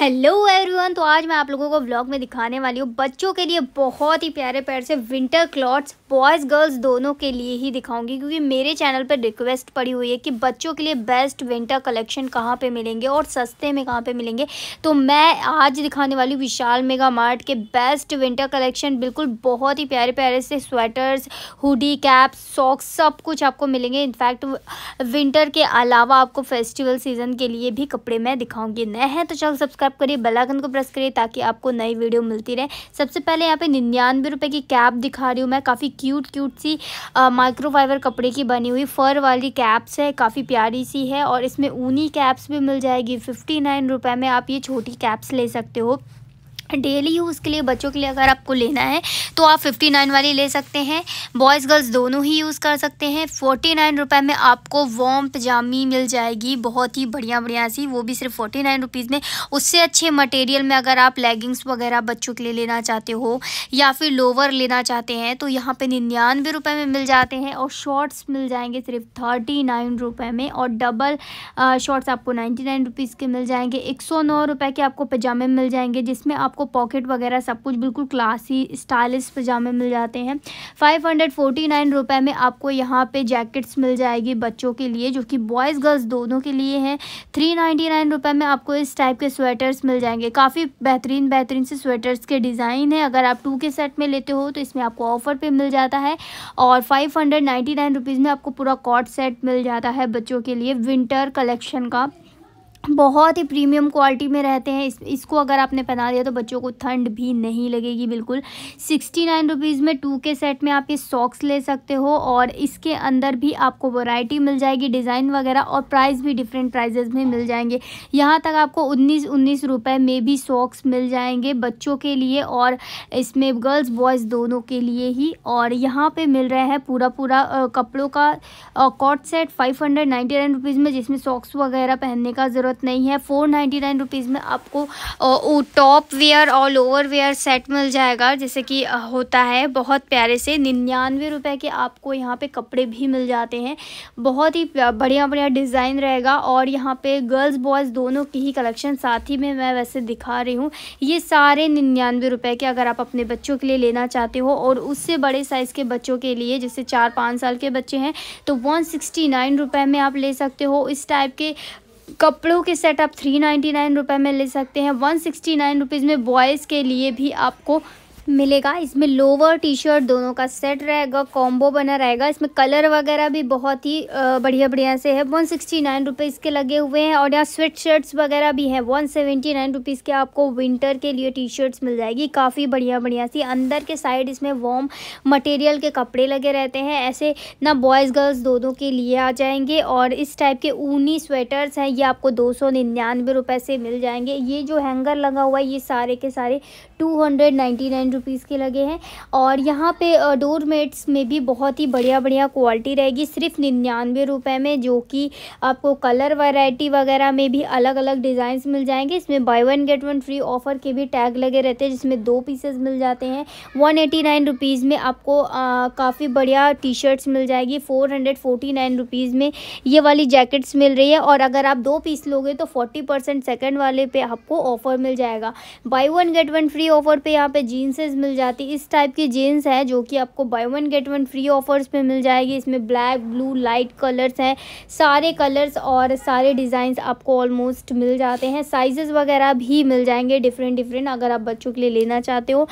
hello everyone तो आज मैं आप लोगों को व्लॉग में दिखाने वाली हूँ बच्चों के लिए बहुत ही प्यारे प्यार से विंटर क्लॉथ्स बॉयज़ गर्ल्स दोनों के लिए ही दिखाऊंगी क्योंकि मेरे चैनल पर रिक्वेस्ट पड़ी हुई है कि बच्चों के लिए बेस्ट विंटर कलेक्शन कहाँ पे मिलेंगे और सस्ते में कहाँ पे मिलेंगे तो मैं आज दिखाने वाली हूँ विशाल मेगा मार्ट के बेस्ट विंटर कलेक्शन बिल्कुल बहुत ही प्यारे प्यारे से स्वेटर्स हुडी कैप्स सॉक्स सब कुछ आपको मिलेंगे इनफैक्ट विंटर के अलावा आपको फेस्टिवल सीजन के लिए भी कपड़े मैं दिखाऊँगी नए हैं तो चल सब्सक्राइब सब्सक्राइब करिए बेलाइकन को प्रेस करिए ताकि आपको नई वीडियो मिलती रहे सबसे पहले यहाँ पे निन्यानवे रुपए की कैप दिखा रही हूँ मैं काफ़ी क्यूट क्यूट सी माइक्रोफाइबर कपड़े की बनी हुई फ़र वाली कैप्स है काफ़ी प्यारी सी है और इसमें ऊनी कैप्स भी मिल जाएगी फिफ्टी में आप ये छोटी कैप्स ले सकते हो डेली यूज़ के लिए बच्चों के लिए अगर आपको लेना है तो आप फिफ्टी नाइन वाली ले सकते हैं बॉयज़ गर्ल्स दोनों ही यूज़ कर सकते हैं फोर्टी नाइन रुपये में आपको वॉम पजामी मिल जाएगी बहुत ही बढ़िया बढ़िया सी वो भी सिर्फ फोर्टी नाइन रुपीज़ में उससे अच्छे मटेरियल में अगर आप लेगिंग्स वगैरह बच्चों के लिए लेना चाहते हो या फिर लोवर लेना चाहते हैं तो यहाँ पर निन्यानवे रुपये में मिल जाते हैं और शॉर्ट्स मिल जाएंगे सिर्फ थर्टी नाइन रुपये में और डबल शॉर्ट्स आपको नाइन्टी नाइन रुपीज़ के मिल जाएंगे एक सौ नौ रुपये के आपको पजामे मिल जाएंगे जिसमें आप आपको पॉकेट वगैरह सब कुछ बिल्कुल क्लासी स्टाइलिश पजामे मिल जाते हैं फाइव हंड्रेड फोर्टी नाइन रुपये में आपको यहाँ पे जैकेट्स मिल जाएगी बच्चों के लिए जो कि बॉयज़ गर्ल्स दोनों के लिए हैं थ्री नाइन्टी नाइन रुपये में आपको इस टाइप के स्वेटर्स मिल जाएंगे काफ़ी बेहतरीन बेहतरीन से स्वेटर्स के डिज़ाइन है अगर आप टू के सेट में लेते हो तो इसमें आपको ऑफ़र पर मिल जाता है और five hundred ninety nine rupees में आपको पूरा कॉट सेट मिल जाता है बच्चों के लिए विंटर कलेक्शन का बहुत ही प्रीमियम क्वालिटी में रहते हैं इस इसको अगर आपने पहना दिया तो बच्चों को ठंड भी नहीं लगेगी बिल्कुल सिक्सटी नाइन रुपीज़ में टू के सेट में आप ये सॉक्स ले सकते हो और इसके अंदर भी आपको वैरायटी मिल जाएगी डिज़ाइन वगैरह और प्राइस भी डिफरेंट प्राइजेज में मिल जाएंगे यहाँ तक आपको उन्नीस उन्नीस रुपये में भी सॉक्स मिल जाएंगे बच्चों के लिए और इसमें गर्ल्स बॉयज़ दोनों के लिए ही और यहाँ पर मिल रहा है पूरा पूरा कपड़ों का कॉट set five hundred ninety nine rupees में जिसमें सॉक्स वगैरह पहनने का ज़रूरत ज़रूरत नहीं है फ़ोर नाइन्टी नाइन रुपीज़ में आपको टॉप वेयर और लोअर वेयर सेट मिल जाएगा जैसे कि होता है बहुत प्यारे से निन्यानवे रुपये के आपको यहाँ पे कपड़े भी मिल जाते हैं बहुत ही बढ़िया बढ़िया डिज़ाइन रहेगा और यहाँ पे गर्ल्स बॉयज़ दोनों की ही कलेक्शन साथ ही में मैं वैसे दिखा रही हूँ ये सारे निन्यानवे रुपये के अगर आप अपने बच्चों के लिए लेना चाहते हो और उससे बड़े साइज़ के बच्चों के लिए जैसे चार पाँच साल के बच्चे हैं तो वन सिक्सटी में आप ले सकते हो इस टाइप के कपड़ों के सेट आप थ्री नाइन्टी नाइन रुपये में ले सकते हैं वन सिक्सटी नाइन रुपीज़ में बॉयज़ के लिए भी आपको मिलेगा इसमें लोवर टी शर्ट दोनों का सेट रहेगा कॉम्बो बना रहेगा इसमें कलर वगैरह भी बहुत ही बढ़िया बढ़िया से है वन सिक्सटी नाइन रुपीज़ के लगे हुए हैं और यहाँ स्वेट शर्ट्स वगैरह भी हैं वन सेवेंटी नाइन रुपीज़ के आपको विंटर के लिए टी शर्ट्स मिल जाएगी काफ़ी बढ़िया बढ़िया सी अंदर के साइड इसमें वॉम मटेरियल के कपड़े लगे रहते हैं ऐसे ना बॉयज़ गर्ल्स दोनों के लिए आ जाएंगे और इस टाइप के ऊनी स्वेटर्स हैं ये आपको दो सौ निन्यानवे रुपये से मिल जाएंगे ये जो हैंगर लगा हुआ है ये सारे के सारे two hundred ninety nine rupees के लगे हैं और यहाँ पे डोर मेट्स में भी बहुत ही बढ़िया बढ़िया क्वालिटी रहेगी सिर्फ निन्यानवे रुपए में जो कि आपको कलर वैरायटी वगैरह में भी अलग अलग डिज़ाइंस मिल जाएंगे इसमें buy one get one free offer के भी टैग लगे रहते हैं जिसमें दो पीसेस मिल जाते हैं वन एटी नाइन रुपीज़ में आपको काफ़ी बढ़िया टी शर्ट्स मिल जाएगी four hundred forty nine rupees में ये वाली जैकेट्स मिल रही है और अगर आप दो पीस लोगे तो फोर्टी परसेंट सेकेंड वाले पे आपको ऑफ़र मिल जाएगा buy one get one free offer पे यहाँ पे जीन्सेस ड्रेसेस मिल जाती इस टाइप की जीन्स है जो कि आपको buy one get one free offers पे मिल जाएगी इसमें ब्लैक ब्लू लाइट कलर्स हैं सारे कलर्स और सारे डिज़ाइंस आपको ऑलमोस्ट मिल जाते हैं साइजेस वगैरह भी मिल जाएंगे डिफरेंट डिफरेंट अगर आप बच्चों के लिए लेना चाहते हो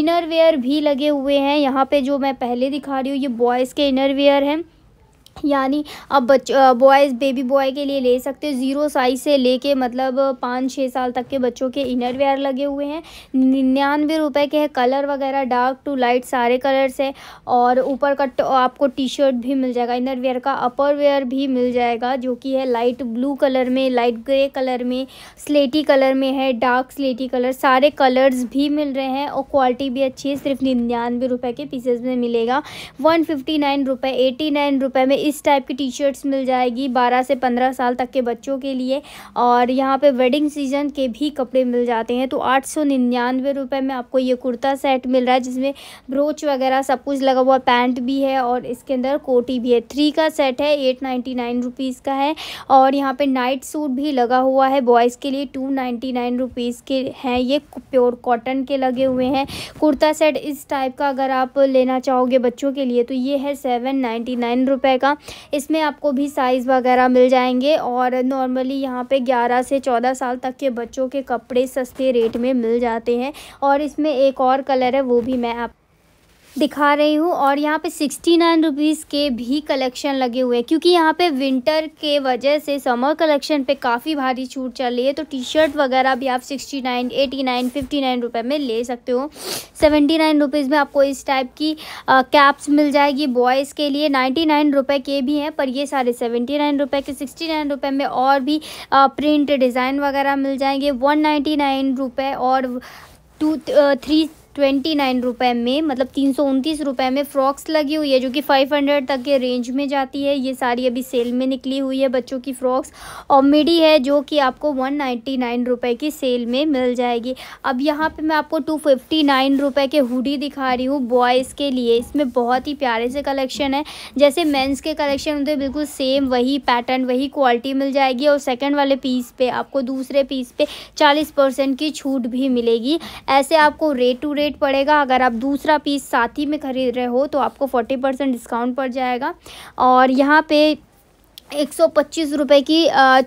इनर वेयर भी लगे हुए हैं यहाँ पे जो मैं पहले दिखा रही हूँ ये बॉयज़ के इनर वेयर हैं यानी अब बच बॉयज़ बेबी बॉय के लिए ले सकते हैं ज़ीरो साइज़ से लेके मतलब पाँच छः साल तक के बच्चों के इनर वेयर लगे हुए हैं निन्यानवे रुपए के हैं कलर वगैरह डार्क टू लाइट सारे कलर्स है और ऊपर का तो आपको टी शर्ट भी मिल जाएगा इनर वेयर का अपर वेयर भी मिल जाएगा जो कि है लाइट ब्लू कलर में लाइट ग्रे कलर में स्लेटी कलर में है डार्क स्लेटी कलर सारे कलर्स भी मिल रहे हैं और क्वालिटी भी अच्छी है सिर्फ निन्यानवे रुपये के पीसेज में मिलेगा वन फिफ्टी नाइन रुपए एटी नाइन रुपये में इस टाइप की टी शर्ट्स मिल जाएगी बारह से पंद्रह साल तक के बच्चों के लिए और यहाँ पे वेडिंग सीजन के भी कपड़े मिल जाते हैं तो आठ सौ निन्यानवे रुपये में आपको ये कुर्ता सेट मिल रहा है जिसमें ब्रोच वगैरह सब कुछ लगा हुआ पैंट भी है और इसके अंदर कोटी भी है थ्री का सेट है एट नाइन्टी नाइन रुपीज़ का है और यहाँ पे नाइट सूट भी लगा हुआ है बॉयज़ के लिए टू नाइन्टी नाइन रुपीज़ के हैं ये प्योर कॉटन के लगे हुए हैं कुर्ता सेट इस टाइप का अगर आप लेना चाहोगे बच्चों के लिए तो ये है सेवन नाइन्टी नाइन रुपये का इसमें आपको भी साइज़ वगैरह मिल जाएंगे और नॉर्मली यहाँ पे 11 से 14 साल तक के बच्चों के कपड़े सस्ते रेट में मिल जाते हैं और इसमें एक और कलर है वो भी मैं आप दिखा रही हूँ और यहाँ पे सिक्सटी नाइन रुपीज़ के भी कलेक्शन लगे हुए हैं क्योंकि यहाँ पे विंटर के वजह से समर कलेक्शन पे काफ़ी भारी छूट चल रही है तो टी शर्ट वगैरह भी आप sixty nine eighty nine fifty nine रुपये में ले सकते हो सेवेंटी नाइन रुपीज़ में आपको इस टाइप की आ, कैप्स मिल जाएगी बॉयज़ के लिए नाइन्टी नाइन रुपये के भी हैं पर ये सारे सेवेंटी नाइन रुपये के सिक्सटी नाइन रुपये में और भी आ, प्रिंट डिज़ाइन वगैरह मिल जाएंगे वन नाइन्टी नाइन रुपये और टू थ्री ट्वेंटी नाइन रुपये में मतलब तीन सौ उनतीस रुपये में फ़्रॉक्स लगी हुई है जो कि फ़ाइव हंड्रेड तक के रेंज में जाती है ये सारी अभी सेल में निकली हुई है बच्चों की फ़्रॉक्स और मिडी है जो कि आपको वन नाइन्टी नाइन रुपये की सेल में मिल जाएगी अब यहाँ पे मैं आपको टू फिफ्टी नाइन रुपये के हुडी दिखा रही हूँ बॉयज़ के लिए इसमें बहुत ही प्यारे से कलेक्शन है जैसे मेन्स के कलेक्शन होते हैं बिल्कुल सेम वही पैटर्न वही क्वालिटी मिल जाएगी और सेकेंड वाले पीस पे आपको दूसरे पीस पर चालीस परसेंट की छूट भी मिलेगी ऐसे आपको रेट टू रेट रेट पड़ेगा अगर आप दूसरा पीस साथ ही में ख़रीद रहे हो तो आपको फोर्टी परसेंट डिस्काउंट पड़ जाएगा और यहाँ पे एक सौ पच्चीस रुपये की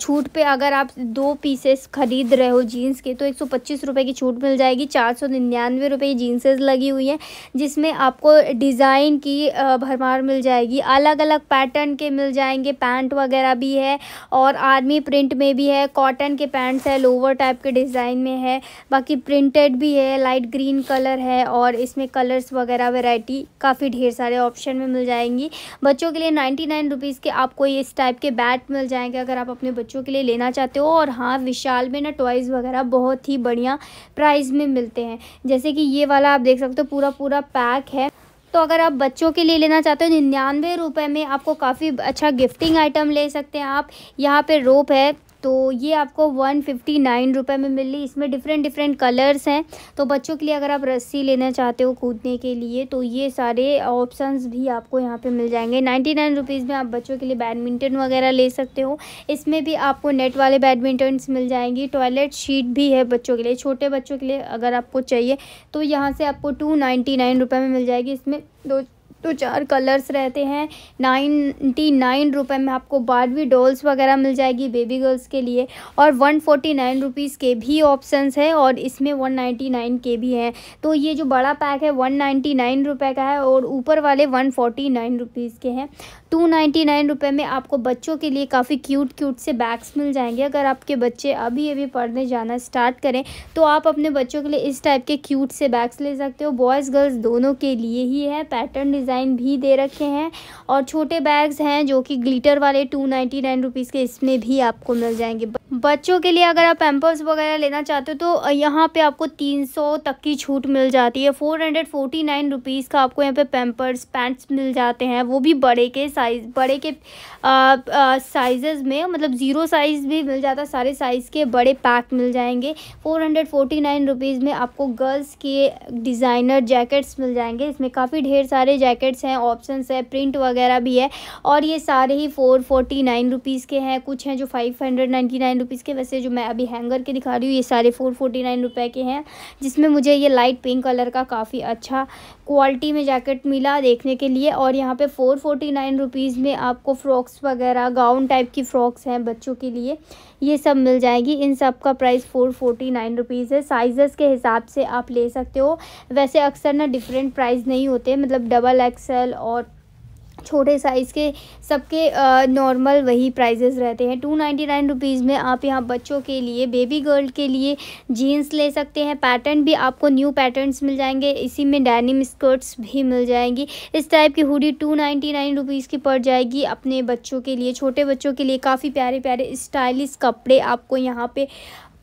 छूट पे अगर आप दो पीसेस ख़रीद रहे हो जीन्स के तो एक सौ पच्चीस रुपये की छूट मिल जाएगी चार सौ निन्यानवे रुपये की जीन्सेज लगी हुई हैं जिसमें आपको डिज़ाइन की भरमार मिल जाएगी अलग अलग पैटर्न के मिल जाएंगे पैंट वगैरह भी है और आर्मी प्रिंट में भी है कॉटन के पैंट्स है लोअर टाइप के डिज़ाइन में है बाकी प्रिंटेड भी है लाइट ग्रीन कलर है और इसमें कलर्स वगैरह वेराइटी काफ़ी ढेर सारे ऑप्शन में मिल जाएंगी बच्चों के लिए नाइन्टी नाइन रुपीज़ के आपको ये स्टाइल टाइप के बैट मिल जाएंगे अगर आप अपने बच्चों के लिए लेना चाहते हो और हाँ विशाल में ना टॉयज़ वगैरह बहुत ही बढ़िया प्राइस में मिलते हैं जैसे कि ये वाला आप देख सकते हो पूरा पूरा पैक है तो अगर आप बच्चों के लिए लेना चाहते हो निन्यानवे रुपये में आपको काफ़ी अच्छा गिफ्टिंग आइटम ले सकते हैं आप यहाँ पे रोप है तो ये आपको वन फिफ्टी नाइन रुपये में मिल रही इसमें डिफरेंट डिफरेंट कलर्स हैं तो बच्चों के लिए अगर आप रस्सी लेना चाहते हो कूदने के लिए तो ये सारे ऑप्शंस भी आपको यहाँ पे मिल जाएंगे नाइन्टी नाइन रुपीज़ में आप बच्चों के लिए बैडमिंटन वगैरह ले सकते हो इसमें भी आपको नेट वाले बैडमिंटन्स मिल जाएंगी टॉयलेट शीट भी है बच्चों के लिए छोटे बच्चों के लिए अगर आपको चाहिए तो यहाँ से आपको टू नाइन्टी नाइन रुपये में मिल जाएगी इसमें दो तो चार कलर्स रहते हैं नाइन्टी नाइन रुपये में आपको बारवी डॉल्स वगैरह मिल जाएगी बेबी गर्ल्स के लिए और वन फोर्टी नाइन रुपीज़ के भी ऑप्शंस हैं और इसमें वन नाइन्टी नाइन के भी हैं तो ये जो बड़ा पैक है वन नाइन्टी नाइन रुपये का है और ऊपर वाले वन फोर्टी नाइन रुपीज़ के हैं टू नाइन्टी नाइन रुपये में आपको बच्चों के लिए काफ़ी क्यूट क्यूट से बैग्स मिल जाएंगे अगर आपके बच्चे अभी अभी पढ़ने जाना स्टार्ट करें तो आप अपने बच्चों के लिए इस टाइप के क्यूट से बैग्स ले सकते हो बॉयज़ गर्ल्स दोनों के लिए ही है पैटर्न डिज़ाइन भी दे रखे हैं और छोटे बैग्स हैं जो कि ग्लीटर वाले टू नाइन्टी नाइन रुपीज़ के इसमें भी आपको मिल जाएंगे बच्चों के लिए अगर आप पैम्पर्स वगैरह लेना चाहते हो तो यहाँ पर आपको तीन तक की छूट मिल जाती है फोर हंड्रेड का आपको यहाँ पर पैम्पर्स पैंट्स मिल जाते हैं वो भी बड़े के साथ साइज़ बड़े के साइज़ में मतलब ज़ीरो साइज़ भी मिल जाता है सारे साइज़ के बड़े पैक मिल जाएंगे four hundred forty nine rupees में आपको गर्ल्स के डिज़ाइनर जैकेट्स मिल जाएंगे इसमें काफ़ी ढेर सारे जैकेट्स हैं ऑप्शन है प्रिंट वगैरह भी है और ये सारे ही फ़ोर फोर्टी नाइन रुपीज़ के हैं कुछ हैं जो five hundred ninety nine rupees के वैसे जो मैं अभी हैंगर के दिखा रही हूँ ये सारे फ़ोर फोर्टी नाइन रुपए के हैं जिसमें मुझे ये लाइट पिंक कलर का काफ़ी अच्छा क्वालिटी में जैकेट मिला देखने के लिए और यहाँ पे फोर फोर्टी नाइन रुपीज़ में आपको फ़्रॉक्स वगैरह गाउन टाइप की फ़्रॉक्स हैं बच्चों के लिए ये सब मिल जाएगी इन सब का price four forty nine rupees है साइज़ के हिसाब से आप ले सकते हो वैसे अक्सर ना डिफरेंट प्राइस नहीं होते मतलब डबल एक्सल और छोटे साइज़ के सबके नॉर्मल वही प्राइजेस रहते हैं टू नाइन्टी नाइन रुपीज़ में आप यहाँ बच्चों के लिए बेबी गर्ल के लिए जीन्स ले सकते हैं पैटर्न भी आपको न्यू पैटर्न्स मिल जाएंगे इसी में डैनिम स्कर्ट्स भी मिल जाएंगी इस टाइप की hoodie two ninety nine rupees की पड़ जाएगी अपने बच्चों के लिए छोटे बच्चों के लिए काफ़ी प्यारे प्यारे स्टाइलिश कपड़े आपको यहाँ पे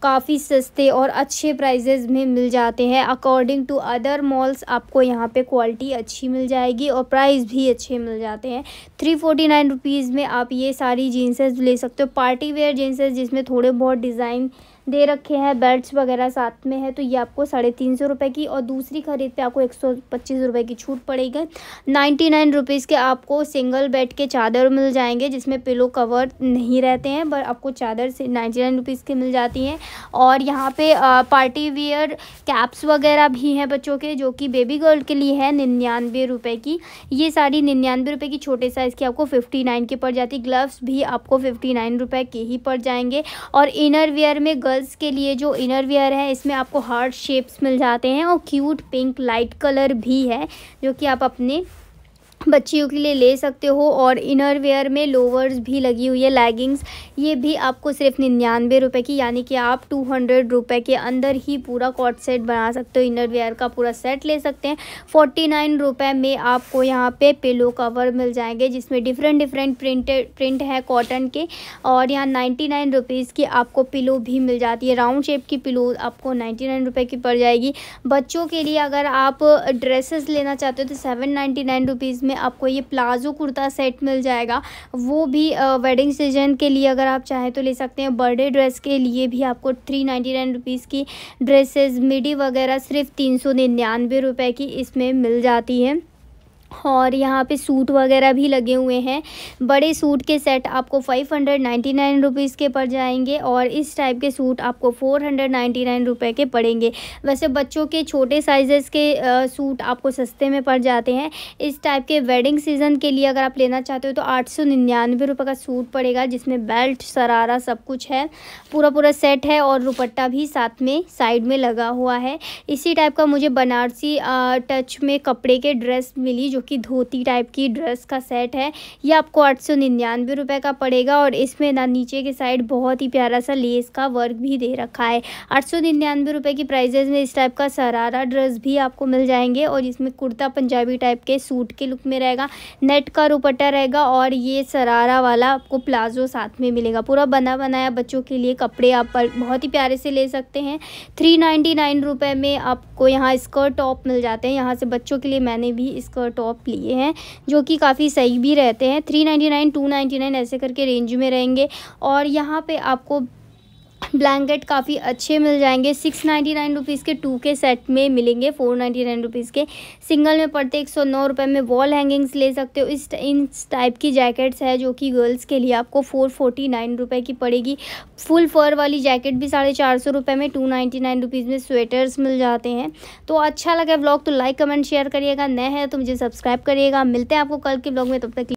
काफ़ी सस्ते और अच्छे प्राइजेज में मिल जाते हैं अकॉर्डिंग टू अदर मॉल्स आपको यहाँ पे क्वालिटी अच्छी मिल जाएगी और प्राइस भी अच्छे मिल जाते हैं थ्री फोर्टी नाइन रुपीज़ में आप ये सारी जीन्सेज ले सकते हो पार्टी वेयर जीन्सेज जिसमें थोड़े बहुत डिज़ाइन दे रखे हैं बेल्ट वगैरह साथ में है तो ये आपको साढ़े तीन सौ रुपये की और दूसरी ख़रीद पे आपको एक सौ पच्चीस रुपये की छूट पड़ेगी नाइन्टी नाइन रुपीज़ के आपको सिंगल बेड के चादर मिल जाएंगे जिसमें पिलो कवर नहीं रहते हैं पर आपको चादर से नाइन्टी नाइन रुपीज़ की मिल जाती हैं और यहाँ पे पार्टी वियर कैप्स वगैरह भी हैं बच्चों के जो कि बेबी गर्ल के लिए है निन्यानवे रुपये की ये साड़ी निन्यानवे रुपये की छोटे साइज़ की आपको फिफ्टी नाइन की पड़ जाती ग्लव्स भी आपको फिफ्टी नाइन रुपये के ही पड़ जाएंगे और इनर वियर में गर्ल गर्ल्स के लिए जो इनर वेयर है इसमें आपको हार्ड शेप्स मिल जाते हैं और क्यूट पिंक लाइट कलर भी है जो कि आप अपने बच्चियों के लिए ले सकते हो और इनर वेयर में लोवर्स भी लगी हुई है लैगिंग्स ये भी आपको सिर्फ निन्यानवे रुपये की यानी कि आप टू हंड्रेड रुपये के अंदर ही पूरा कॉट सेट बना सकते हो इनर वेयर का पूरा सेट ले सकते हैं फोर्टी नाइन रुपये में आपको यहाँ पे पिलो कवर मिल जाएंगे जिसमें डिफरेंट डिफरेंट प्रिंट प्रिंट है कॉटन के और यहाँ नाइन्टी नाइन रुपीज़ की आपको पिलो भी मिल जाती है राउंड शेप की पिलो आपको नाइन्टी नाइन रुपये की पड़ जाएगी बच्चों के लिए अगर आप ड्रेसेस लेना चाहते हो तो सेवन नाइन्टी नाइन रुपीज़ में आपको ये प्लाजो कुर्ता सेट मिल जाएगा वो भी वेडिंग सीजन के लिए अगर आप चाहें तो ले सकते हैं बर्थडे ड्रेस के लिए भी आपको थ्री नाइन्टी नाइन रुपीज़ की ड्रेसेस मिडी वगैरह सिर्फ तीन सौ निन्यानवे रुपये की इसमें मिल जाती है और यहाँ पे सूट वगैरह भी लगे हुए हैं बड़े सूट के सेट आपको five hundred ninety nine rupees के पड़ जाएंगे और इस टाइप के सूट आपको फोर हंड्रेड नाइन्टी नाइन रुपये के पड़ेंगे वैसे बच्चों के छोटे साइजेस के आ, सूट आपको सस्ते में पड़ जाते हैं इस टाइप के वेडिंग सीज़न के लिए अगर आप लेना चाहते हो तो आठ सौ निन्यानवे रुपये का सूट पड़ेगा जिसमें बेल्ट सरारा सब कुछ है पूरा पूरा सेट है और दुपट्टा भी साथ में साइड में लगा हुआ है इसी टाइप का मुझे बनारसी टच में कपड़े के ड्रेस मिली जो कि धोती टाइप की ड्रेस का सेट है ये आपको आठ सौ निन्यानवे रुपये का पड़ेगा और इसमें ना नीचे के साइड बहुत ही प्यारा सा लेस का वर्क भी दे रखा है आठ सौ निन्यानवे रुपये की प्राइजेज़ में इस टाइप का सरारा ड्रेस भी आपको मिल जाएंगे और इसमें कुर्ता पंजाबी टाइप के सूट के लुक में रहेगा नेट का रुपट्टा रहेगा और ये सरारा वाला आपको प्लाजो साथ में मिलेगा पूरा बना बनाया बच्चों के लिए कपड़े आप बहुत ही प्यारे से ले सकते हैं थ्री नाइन्टी नाइन रुपये में आपको यहाँ स्कर्ट टॉप मिल जाते हैं यहाँ से बच्चों के लिए मैंने भी स्कर्ट टॉप टॉप लिए हैं जो कि काफ़ी सही भी रहते हैं three ninety nine two ninety nine ऐसे करके रेंज में रहेंगे और यहाँ पे आपको ब्लैंकेट काफ़ी अच्छे मिल जाएंगे सिक्स नाइन्टी नाइन रुपीज़ के टू के सेट में मिलेंगे फोर नाइन्टी नाइन रुपीज़ के सिंगल में पड़ते एक सौ नौ रुपये में वॉल हैंगिंग्स ले सकते हो इस इन टाइप की जैकेट्स है जो कि गर्ल्स के लिए आपको फोर फोर्टी नाइन रुपये की पड़ेगी फुल फर वाली जैकेट भी साढ़े चार सौ रुपये में टू नाइन्टी नाइन रुपीज़ में स्वेटर्स मिल जाते हैं तो अच्छा लगा ब्लॉग तो लाइक कमेंट शेयर करिएगा नए हैं तो मुझे सब्सक्राइब करिएगा मिलते हैं आपको कल के ब्लॉग में तब तक